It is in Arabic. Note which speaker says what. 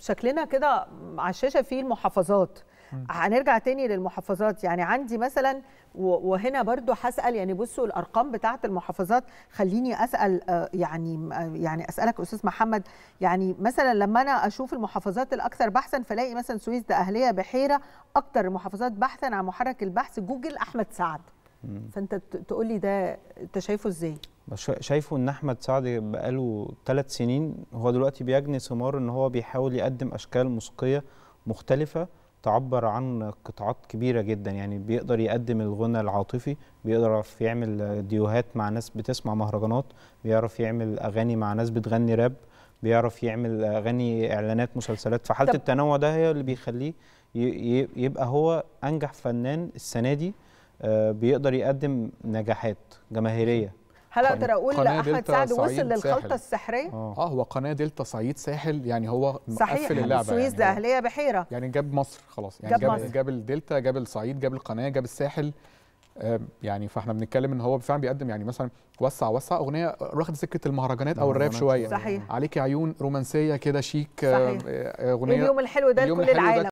Speaker 1: شكلنا كده على الشاشه في المحافظات هنرجع تاني للمحافظات يعني عندي مثلا وهنا برضو هسال يعني بصوا الارقام بتاعه المحافظات خليني اسال آه، يعني آه، يعني اسالك استاذ محمد يعني مثلا لما انا اشوف المحافظات الاكثر بحثا فلاقي مثلا سويس ده اهليه بحيره اكثر المحافظات بحثا عن محرك البحث جوجل احمد سعد فانت تقول لي ده انت شايفه ازاي
Speaker 2: شايفه ان احمد سعد بقاله ثلاث سنين هو دلوقتي بيجني ثمار ان هو بيحاول يقدم اشكال موسيقيه مختلفه تعبر عن قطاعات كبيره جدا يعني بيقدر يقدم الغنى العاطفي بيقدر يعمل ديوهات مع ناس بتسمع مهرجانات بيعرف يعمل اغاني مع ناس بتغني راب بيعرف يعمل اغاني اعلانات مسلسلات فحاله التنوع ده هي اللي بيخليه يبقى هو انجح فنان السنه دي آه، بيقدر يقدم نجاحات جماهيريه هل اقدر اقول احمد سعد وصل للخلطه السحريه اه هو قناه دلتا صعيد ساحل يعني هو
Speaker 3: صحيح مقفل اللعبه السويس يعني بحيره
Speaker 4: يعني جاب مصر خلاص يعني جاب, جاب, مصر. جاب الدلتا جاب الصعيد جاب القناه جاب الساحل يعني فاحنا بنتكلم ان هو فعلا بيقدم يعني مثلا وسع وسع اغنيه واخد سكه المهرجانات او الراب شويه صحيح عليك عيون رومانسيه كده شيك صحيح. آه، اغنيه اليوم
Speaker 1: الحلو ده لكل العالم